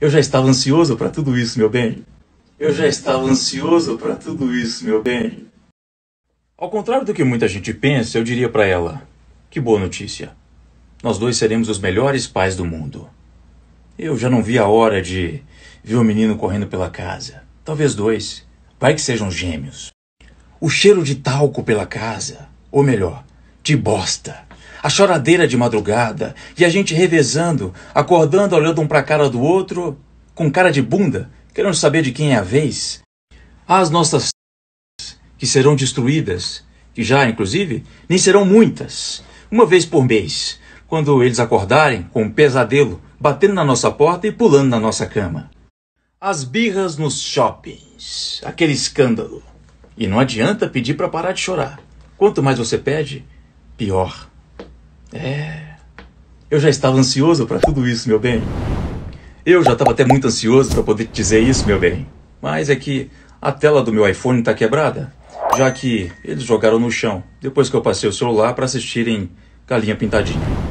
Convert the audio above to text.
Eu já estava ansioso para tudo isso, meu bem. Eu já estava ansioso para tudo isso, meu bem. Ao contrário do que muita gente pensa, eu diria para ela: Que boa notícia. Nós dois seremos os melhores pais do mundo. Eu já não vi a hora de ver o um menino correndo pela casa. Talvez dois. Vai que sejam gêmeos. O cheiro de talco pela casa, ou melhor, de bosta a choradeira de madrugada e a gente revezando, acordando olhando um para a cara do outro, com cara de bunda, querendo saber de quem é a vez. As nossas que serão destruídas, que já, inclusive, nem serão muitas, uma vez por mês, quando eles acordarem com um pesadelo batendo na nossa porta e pulando na nossa cama. As birras nos shoppings, aquele escândalo. E não adianta pedir para parar de chorar. Quanto mais você pede, pior. É. Eu já estava ansioso para tudo isso, meu bem. Eu já estava até muito ansioso para poder te dizer isso, meu bem. Mas é que a tela do meu iPhone está quebrada, já que eles jogaram no chão depois que eu passei o celular para assistirem Galinha Pintadinha.